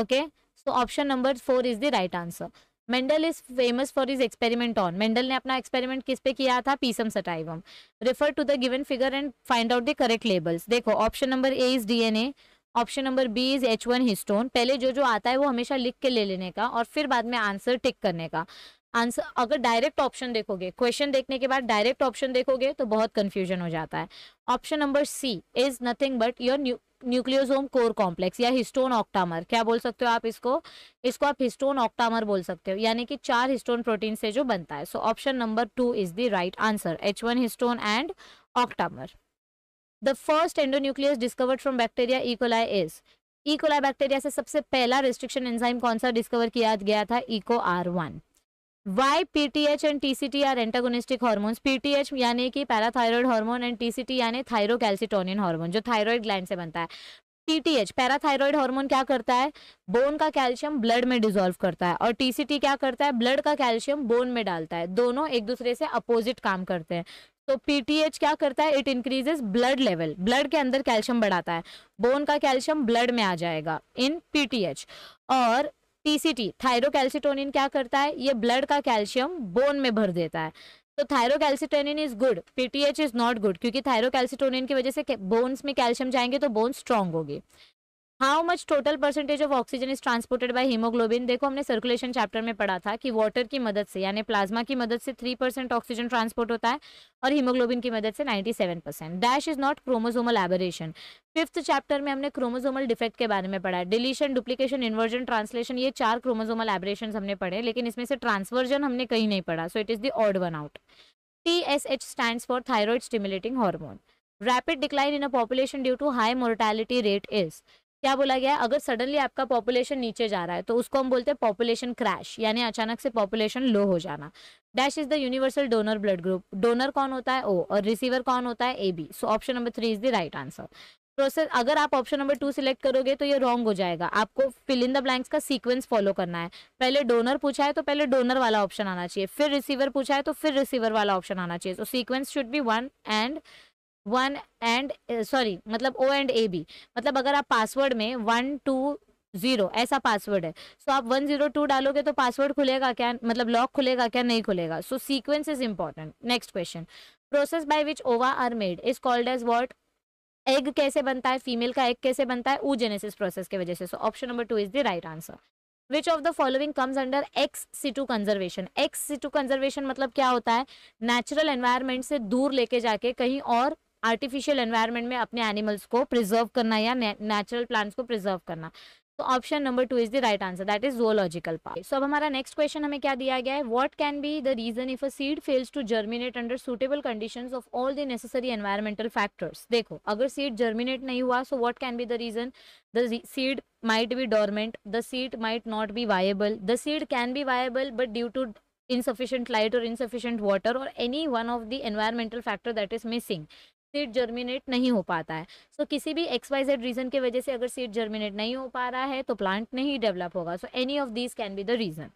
okay so option number four is the right answer Mendel is famous for is experiment on Mendel ने अपना एक्सपेरिमेंट किस पे किया था pisum sativum refer to the given figure and find out the correct labels देखो option number A is DNA option number B is H one histone पहले जो जो आता है वो हमेशा लिख के ले लेने का और फिर बाद में आंसर टिक करने का आंसर अगर डायरेक्ट ऑप्शन देखोगे क्वेश्चन देखने के बाद डायरेक्ट ऑप्शन देखोगे तो बहुत कंफ्यूजन हो जाता है option number C is nothing but your nucleosome core complex या हिस्टोन ऑक्टामर क्या बोल सकते हो आप इसको इसको आप हिस्टोन ऑक्टामर बोल सकते हो यानी कि चार हिस्टोन प्रोटीन से जो बनता है so option number two is the right answer H one histone and octamer the first endonuclease discovered from bacteria E coli is E coli bacteria से सबसे पहला रिस्ट्रिक्शन एंजाइम कौन सा डिस्कवर किया गया था Eco R one why PTH and TCT are antagonistic hormones PTH यानी कि पैराथायरॉयड हार्मोन एंड टीसीटी यानी थायरोकैल्सिटोनिन हार्मोन जो थायरॉयड ग्लैंड से बनता है पीटीएच पैराथायरॉयड हार्मोन क्या करता है बोन का कैल्शियम ब्लड में डिजोल्व करता है और टीसीटी क्या करता है ब्लड का कैल्शियम बोन में डालता है दोनों एक दूसरे से अपोजिट काम करते हैं तो पीटीएच क्या करता है it increases blood level blood के अंदर कैल्शियम बढ़ाता है बोन का कैल्शियम ब्लड में आ जाएगा इन पीटीएच और टीसीटी थायरोकैल्सिटोनिन क्या करता है ये ब्लड का कैल्शियम बोन में भर देता है तो thyrocalcitonin is good PTH is not good क्योंकि थायरोकैल्सिटोनिन की वजह से बोन्स में कैल्शियम जाएंगे तो बोन स्ट्रांग होगी how much total percentage of oxygen is transported by haemoglobin देखो हमने सर्कुलेशन चैप्टर में पढ़ा था कि वाटर की मदद से यानी प्लाज्मा की मदद से थ्री परसेंट ऑक्सीजन ट्रांसपोर्ट होता है और हीमोग्लोबिन की मदद से ninety seven percent dash is not chromosomal aberration fifth chapter में हमने क्रोमोजोमल डिफेक्ट के बारे में पढ़ा है डिलीशन डुप्लीकेशन इन्वर्जन ट्रांसलेशन ये चार क्रोमोजोमल एबरेशन हमने पढ़े लेकिन इसमें से ट्रांसवर्जन हमने कहीं नहीं पढ़ा so it is the odd one out T S H stand for thyroid stimulating hormone rapid decline in a population due to high mortality rate is क्या बोला गया अगर सडनली आपका पॉपुलेशन नीचे जा रहा है तो उसको हम बोलते हैं पॉपुलेशन क्रैश यानी अचानक से पॉपुलेशन लो हो जाना dash is the universal donor blood group donor कौन होता है ओ और रिसीवर कौन होता है A B so option number three is the right answer process अगर आप ऑप्शन नंबर टू सिलेक्ट करोगे तो ये रॉन्ग हो जाएगा आपको फिल इन द ब्लैंक्स का सीक्वेंस फॉलो करना है पहले डोनर पूछा है तो पहले डोनर वाला ऑप्शन आना चाहिए फिर रिसीवर पूछा है तो फिर रिसीवर वाला ऑप्शन आना चाहिए so sequence should be one and one and sorry मतलब ओ एंड ए बी मतलब अगर आप पासवर्ड में वन टू जीरो ऐसा पासवर्ड है सो so, आप वन जीरो टू डालोगे तो पासवर्ड खुलेगा क्या मतलब लॉक खुलेगा क्या नहीं खुलेगा so sequence is important next question process by which ova are made is called as what egg कैसे बनता है फीमेल का एग कैसे बनता है ऊजेनेसिस प्रोसेस की वजह से so option number two is the right answer which of the following comes under ex situ conservation ex situ conservation मतलब क्या होता है नेचुरल एनवायरमेंट से दूर लेके जाके कहीं और आर्टिफिशियल एनवायरनमेंट में अपने एनिमल्स को प्रिजर्व करना या नेचुरल प्लांट्स को प्रिजर्व करना तो option number two is the right answer that is zoological park so अब हमारा नेक्स्ट क्वेश्चन हमें क्या दिया गया है what can be the reason if a seed fails to germinate under suitable conditions of all the necessary environmental factors देखो अगर seed germinate नहीं हुआ so what can be the reason the seed might be dormant the seed might not be viable the seed can be viable but due to insufficient light और insufficient water और any one of the environmental factor that is missing seed germinate नहीं हो पाता है so so, किसी भी x Y Z reason की वजह से अगर सीड जर्मिनेट नहीं हो पा रहा है तो प्लांट नहीं डेवलप होगा so any of this can be the reason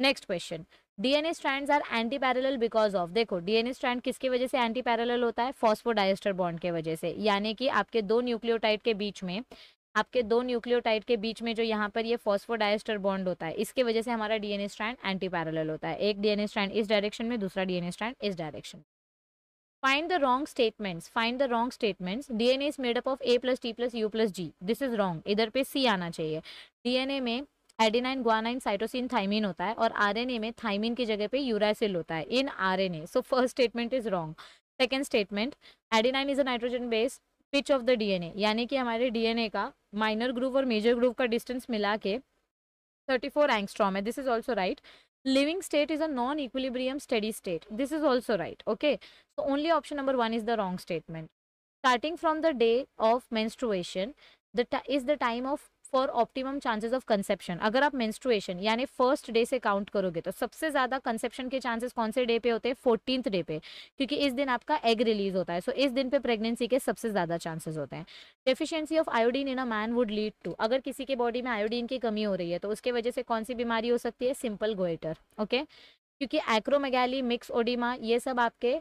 next question DNA strands are anti parallel because of देखो डीएनए स्ट्रैंड किसके वजह से एंटी पैरेलल होता है फॉस्फोडाइस्टर बॉन्ड के वजह से यानी कि आपके दो न्यूक्लियोटाइड के बीच में आपके दो न्यूक्लियोटाइड के बीच में जो यहाँ पर ये फॉस्फोडाइस्टर बॉन्ड होता है इसके वजह से हमारा डीएनए स्ट्रैंड एंटी पैरेलल होता है एक डीएनए स्ट्रैंड इस डायरेक्शन में दूसरा डीएनए स्ट्रैंड इस direction find the wrong statements find the wrong statements dna is made up of a plus t plus u plus g this is wrong idhar pe c aana chahiye dna mein adenine guanine cytosine thymine होता है और RNA में thymine की जगह पे uracil होता है in RNA so first statement is wrong second statement adenine is a nitrogen base pitch of the DNA यानी कि हमारे डीएनए का माइनर ग्रुप और मेजर ग्रुप का डिस्टेंस मिला के थर्टी फोर एंगस्ट्रॉम है this is also right living state is a non-equilibrium steady state. This is also right. Okay. So only option number one is the wrong statement. Starting from the day of menstruation, the is the time of for optimum chances of conception अगर आप menstruation यानी first day से count करोगे तो सबसे ज़्यादा conception के chances कौन से डे पे होते हैं फोर्टीन डे पे क्योंकि इस दिन आपका एग रिलीज होता है सो so, इस दिन पे प्रेगनेंसी के सबसे ज़्यादा चांसेस होते हैं deficiency of iodine in a man would lead to अगर किसी के बॉडी में आयोडीन की कमी हो रही है तो उसके वजह से कौन सी बीमारी हो सकती है सिंपल गोएटर ओके okay? क्योंकि एक्रोमेगैली मिक्स ओडिमा ये सब आपके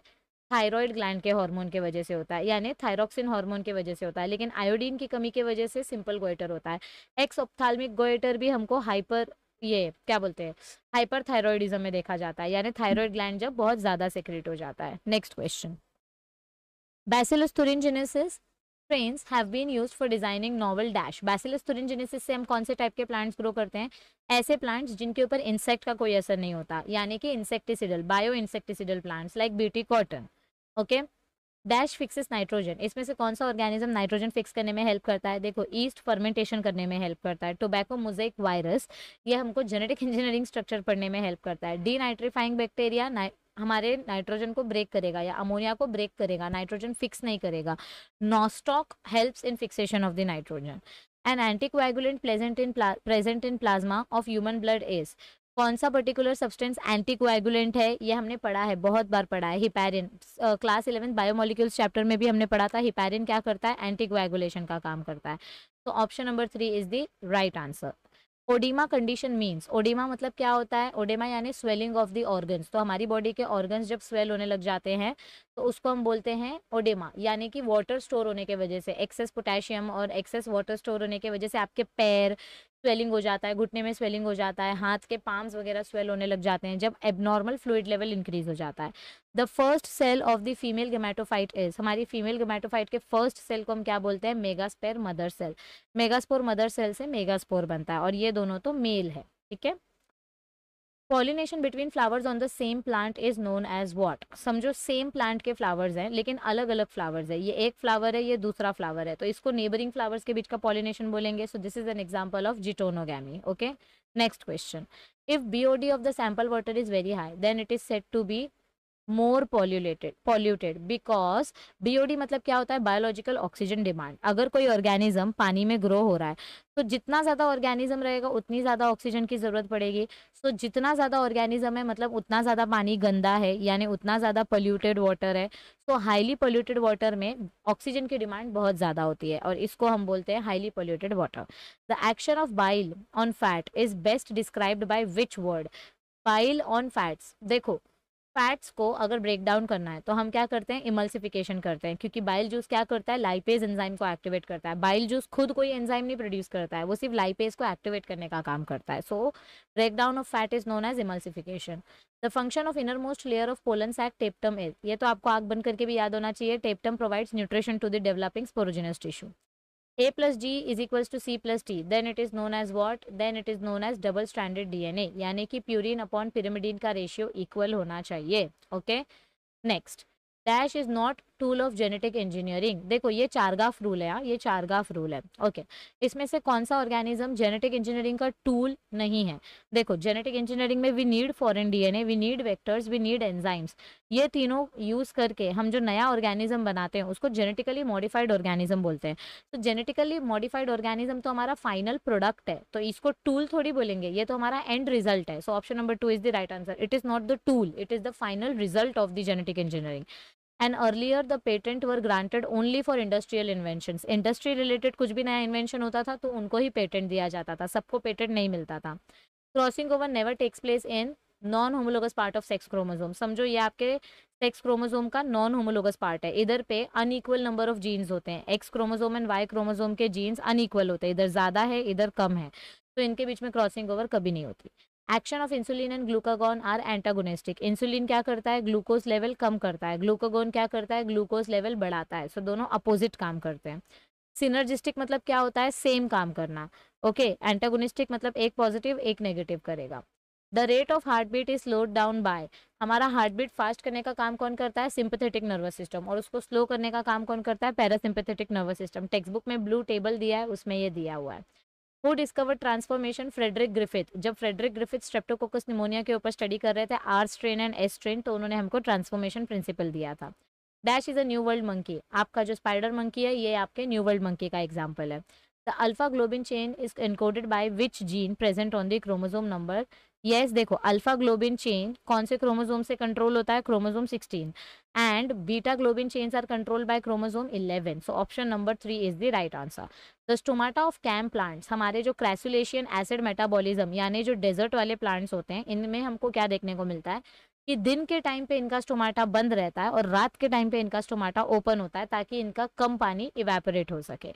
थायरॉयड ग्लैंड के हार्मोन के वजह से होता है यानी थायरोक्सिन हार्मोन के वजह से होता है लेकिन आयोडीन की कमी के वजह से सिंपल गोइटर होता है एक्स ऑप्थाल्मिक गोइटर भी हमको हाइपर ये क्या बोलते हैं हाइपर थायरॉयडिज्म में देखा जाता है यानी थायरॉयड ग्लैंड जब बहुत ज़्यादा सेक्रेट हो जाता है next question bacillus thuringiensis have been been for designing designing dash dash. से हम कौन से टाइप के प्लांट्स ग्रो करते हैं ऐसे प्लांट्स जिनके ऊपर इंसेक्ट का कोई असर नहीं होता यानी कि insecticidal bio insecticidal plants like BT cotton okay dash fixes nitrogen इसमें से कौन सा ऑर्गेनिज्म नाइट्रोजन फिक्स करने में हेल्प करता है देखो ईस्ट फर्मेंटेशन करने में हेल्प करता है टोबैको मोजेक वायरस ये हमको जेनेटिक इंजीनियरिंग स्ट्रक्चर पढ़ने में हेल्प करता है डी नाइट्रीफाइंग बैक्टीरिया हमारे नाइट्रोजन को ब्रेक करेगा या अमोनिया को ब्रेक करेगा नाइट्रोजन फिक्स नहीं करेगा nostoc helps in fixation of the nitrogen an anticoagulant pleasant in present in plasma of human blood is कौन सा पर्टिकुलर सब्सटेंस एंटी है ये हमने पढ़ा है बहुत बार पढ़ा है heparin class eleven biomolecules chapter में भी हमने पढ़ा था हिपैरिन क्या करता है एंटी का काम करता है तो option number three is the right answer oedema condition means oedema मतलब क्या होता है ओडिमा यानी स्वेलिंग ऑफ द ऑर्गन्स तो हमारी बॉडी के ऑर्गन्स जब स्वेल होने लग जाते हैं तो उसको हम बोलते हैं ओडेमा यानी कि वाटर स्टोर होने के वजह से एक्सेस पोटेशियम और एक्सेस वाटर स्टोर होने के वजह से आपके पैर स्वेलिंग हो जाता है घुटने में स्वेलिंग हो जाता है हाथ के पाम्स वगैरह स्वेल होने लग जाते हैं जब एबनॉर्मल फ्लूड लेवल इंक्रीज हो जाता है the first cell of the female gametophyte is हमारी फीमेल गेमेटोफाइट के फर्स्ट सेल को हम क्या बोलते हैं megaspore mother cell megaspore mother cell से मेगास्पोर बनता है और ये दोनों तो मेल है ठीक है pollination between flowers on the same plant is known as what समझो सेम प्लांट के फ्लावर्स हैं लेकिन अलग अलग फ्लावर्स है ये एक फ्लावर है ये दूसरा फ्लावर है तो इसको नेबरिंग फ्लावर्स के बीच का पॉलिनेशन बोलेंगे so this is an example of geitonogamy okay next question if BOD of the sample water is very high then it is said to be more polluted polluted because BOD मतलब क्या होता है biological oxygen demand अगर कोई organism पानी में grow हो रहा है तो जितना ज़्यादा ऑर्गेनिज्म रहेगा उतनी ज़्यादा ऑक्सीजन की ज़रूरत पड़ेगी सो so, जितना ज़्यादा ऑर्गेनिज्म है मतलब उतना ज़्यादा पानी गंदा है यानी उतना ज़्यादा पोल्यूटेड वाटर है सो हाईली पोल्यूटेड वाटर में ऑक्सीजन की डिमांड बहुत ज़्यादा होती है और इसको हम बोलते हैं highly polluted water the action of bile on fat is best described by which word bile on fats देखो फैट्स को अगर ब्रेक डाउन करना है तो हम क्या करते हैं इमल्सिफिकेशन करते हैं क्योंकि बाइल जूस क्या करता है लाइपेज एंजाइम को एक्टिवेट करता है बाइल जूस खुद कोई एंजाइम नहीं प्रोड्यूस करता है वो सिर्फ लाइपेज को एक्टिवेट करने का काम करता है so break down of fat is known as emulsification the function of inner most layer of pollen sac tapetum is ये तो आपको आग बन करके भी याद होना चाहिए tapetum provides nutrition to the developing sporogenous tissue A plus G is equal to C plus T then it is known as what then it is known as double standard D DNA यानी कि purine upon pyrimidine का ratio equal होना चाहिए okay next dash is not tool of genetic engineering देखो ये Chargaff rule है यार हाँ, ये चारगाफ रूल है ओके okay. इसमें से कौन सा ऑर्गेनिज्म जेनेटिक इंजीनियरिंग का टूल नहीं है देखो जेनेटिक इंजीनियरिंग में we need an DNA we need vectors we need enzymes ये तीनों यूज करके हम जो नया ऑर्गेनिज्म बनाते हैं उसको जेनेटिकली मॉडिफाइड ऑर्गेनिज्म बोलते हैं तो जेनेटिकली मॉडिफाइड ऑर्गेनिज्म तो हमारा फाइनल प्रोडक्ट है तो इसको टूल थोड़ी बोलेंगे ये तो हमारा एंड रिजल्ट है so option number two is the right answer it is not the tool it is the final result of the genetic engineering and earlier the patent were granted only for industrial invention industry related कुछ भी नया invention होता था तो उनको ही patent दिया जाता था सबको पेटेंट नहीं मिलता था crossing over never takes place in non homologous part of sex chromosome समझो ये आपके सेक्स क्रोमोजोम का नॉन होमोलोगस पार्ट है इधर पे अनईक्वल नंबर ऑफ जीन्स होते हैं X chromosome and Y chromosome के जीन्स अनइक्वल होते हैं इधर ज़्यादा है इधर कम है तो इनके बीच में क्रॉसिंग ओवर कभी नहीं होती action of insulin and glucagon are antagonistic insulin क्या करता है ग्लूकोज लेवल कम करता है ग्लूकागोन क्या करता है ग्लूकोज लेवल बढ़ाता है सो so, दोनों अपोजिट काम करते हैं सिनर्जिस्टिक मतलब क्या होता है सेम काम करना ओके okay, एंटागोनिस्टिक मतलब एक पॉजिटिव एक नेगेटिव करेगा the rate of heart beat is slowed down by हमारा हार्ट बीट फास्ट करने का काम कौन करता है सिंपथेटिक नर्वस सिस्टम और उसको स्लो करने का काम कौन करता है parasympathetic nervous system text book में ब्लू टेबल दिया है उसमें ये दिया हुआ है who discover transformation Frederick Griffith जब फ्रेडरिक ग्रिफिथ स्ट्रेप्टोकोकस निमोनिया के ऊपर स्टडी कर रहे थे R strain and S strain तो उन्होंने हमको ट्रांसफॉर्मेशन प्रिंसिपल दिया था dash is a new world monkey आपका जो स्पाइडर मंकी है ये आपके न्यू वर्ल्ड मंकी का एग्जाम्पल है the alpha globin chain is encoded by which gene present on the chromosome number yes yes, देखो अल्फा ग्लोबिन चेन कौन से क्रोमोजोम से कंट्रोल होता है chromosome 16 and beta globin chains are control by chromosome 11 so option number three is the right answer the stomata of CAM plants हमारे जो क्रैसुलेशियन acid metabolism यानी जो डेजर्ट वाले प्लांट्स होते हैं इनमें हमको क्या देखने को मिलता है कि दिन के टाइम पे इनका स्टोमाटा बंद रहता है और रात के टाइम पे इनका स्टोमाटा ओपन होता है ताकि इनका कम पानी इवेपोरेट हो सके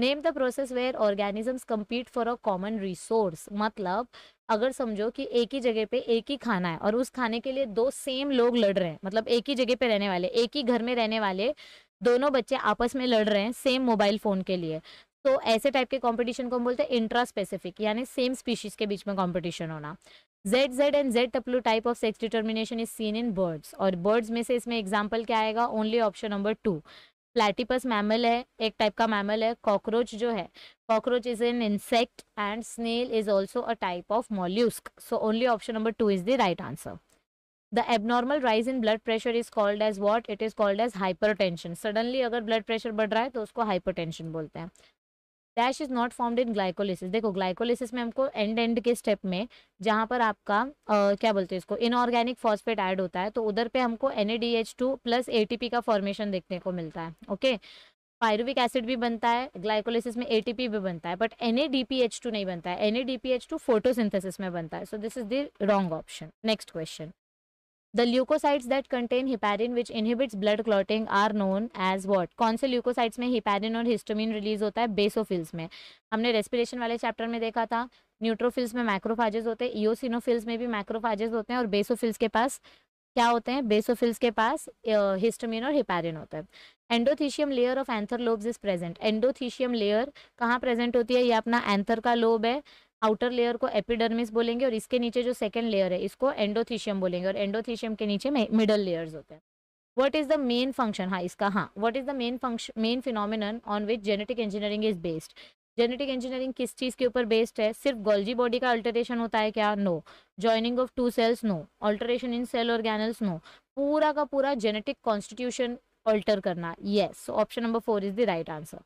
name the process where organisms compete for a common resource मतलब अगर समझो कि एक ही जगह पे एक ही खाना है और उस खाने के लिए दो सेम लोग लड़ रहे हैं मतलब एक ही जगह पे रहने वाले एक ही घर में रहने वाले दोनों बच्चे आपस में लड़ रहे हैं सेम मोबाइल फ़ोन के लिए तो ऐसे टाइप के कंपटीशन को हम बोलते हैं इंट्रा स्पेसिफिक यानी सेम स्पीशीज के बीच में कंपटीशन होना Z Z and Z W type of sex determination is seen in birds और बर्ड्स में से इसमें एग्जाम्पल क्या आएगा only option number two platypus mammal है एक टाइप का मैमल है कॉकरोच जो है cockroach is an insect and snail is also a type of mollusc so only option number two is the right answer the abnormal rise in blood pressure is called as what it is called as hypertension suddenly अगर blood pressure बढ़ रहा है तो उसको hypertension बोलते हैं dash is not formed in glycolysis देखो glycolysis में हमको एंड एंड के स्टेप में जहाँ पर आपका आ, क्या बोलते हैं इसको इनऑर्गेनिक फॉस्फेट ऐड होता है तो उधर पे हमको एन प्लस ए का फॉर्मेशन देखने को मिलता है ओके पायरुविक एसिड भी बनता है ग्लाइकोलिसिस में ए भी बनता है बट एन नहीं बनता है एन ए में बनता है so this is the wrong option next question The leukocytes that contain heparin which inhibits blood clotting are known as what? कौन से leukocytes में heparin और histamine release होता है basophils में हमने respiration वाले chapter में देखा था न्यूट्रोफिल्स में मैक्रोफाजेस होते हैं इओसिनोफिल्स में भी मैक्रोफाजेस होते हैं और बेसोफिल्स के पास क्या होते हैं बेसोफिल्स के पास हिस्टोमिन और हिपैरिन होता है endothecium layer of anther lobes is present endothecium layer कहाँ प्रेजेंट होती है ये अपना एंथर का लोब है आउटर लेयर को एपिडर्मिस बोलेंगे और इसके नीचे जो सेकेंड लेयर है इसको एंडोथीशियम बोलेंगे और एंडोथीशियम के नीचे मिडल लेयर्स होते हैं what is the main function हाँ इसका हाँ what is the main function main phenomenon on which genetic engineering is based genetic engineering किस चीज़ के ऊपर बेस्ड है सिर्फ गोल्जी बॉडी का अल्टरेशन होता है क्या no joining of two cells no alteration in cell organelles no पूरा का पूरा जेनेटिक कॉन्स्टिट्यूशन ऑल्टर करना yes option number four is the right answer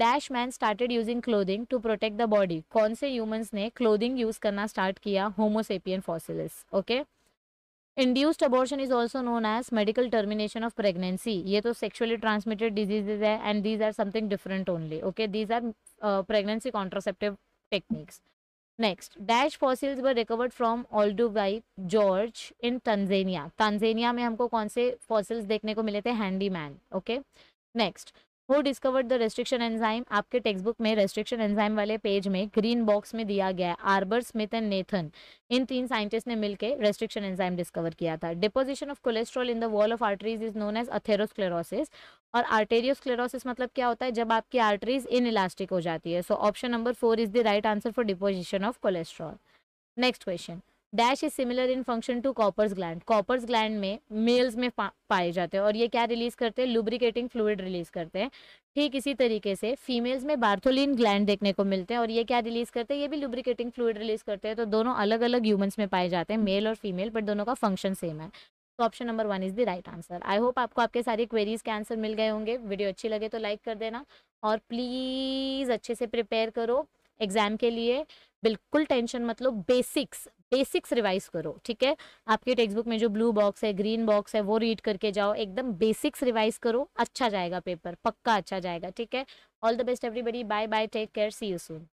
dash man started using clothing to protect the body कौन से humans ने clothing use करना start किया Homo sapiens fossilis okay induced abortion is also known as medical termination of pregnancy ये तो sexually transmitted diseases है and these are something different only okay these are pregnancy contraceptive techniques next dash fossils were recovered from Olduvai Gorge in Tanzania Tanzania में हमको कौन से fossils देखने को मिले थे handy man okay next who discovered the restriction enzyme आपके text book में रेस्ट्रिक्शन एंजाइम वाले पेज में ग्रीन बॉक्स में दिया गया है आर्बर स्मिथ एंड नेथन इन तीन साइंटिस्ट ने मिलकर रेस्ट्रिक्शन एंजाइम डिस्कवर किया था deposition of cholesterol in the wall of arteries is known as atherosclerosis और आर्टेरियोस्क्लेरोसिस मतलब क्या होता है जब आपकी आर्टरीज इन इलास्टिक हो जाती है so option number four is the right answer for deposition of cholesterol next question dash is similar in function to Cowper's gland Cowper's gland में मेल्स में पा, पाए जाते हैं और ये क्या रिलीज करते हैं लुब्रिकेटिंग फ्लूड रिलीज करते हैं ठीक इसी तरीके से फीमेल्स में बार्थोलिन ग्लैंड देखने को मिलते हैं और ये क्या रिलीज करते हैं ये भी लुब्रिकेटिंग फ्लूड रिलीज करते हैं तो दोनों अलग अलग ह्यूमन्स में पाए जाते हैं मेल और फीमेल बट दोनों का फंक्शन सेम है तो option number one is the right answer I hope आपको आपके सारी क्वेरीज के आंसर मिल गए होंगे वीडियो अच्छी लगे तो लाइक कर देना और प्लीज़ अच्छे से प्रिपेयर करो एग्ज़ाम के लिए बिल्कुल टेंशन मतलब बेसिक्स बेसिक्स रिवाइज करो ठीक है आपके टेक्स्ट बुक में जो ब्लू बॉक्स है ग्रीन बॉक्स है वो रीड करके जाओ एकदम बेसिक्स रिवाइज करो अच्छा जाएगा पेपर पक्का अच्छा जाएगा ठीक है all the best everybody bye bye take care see you soon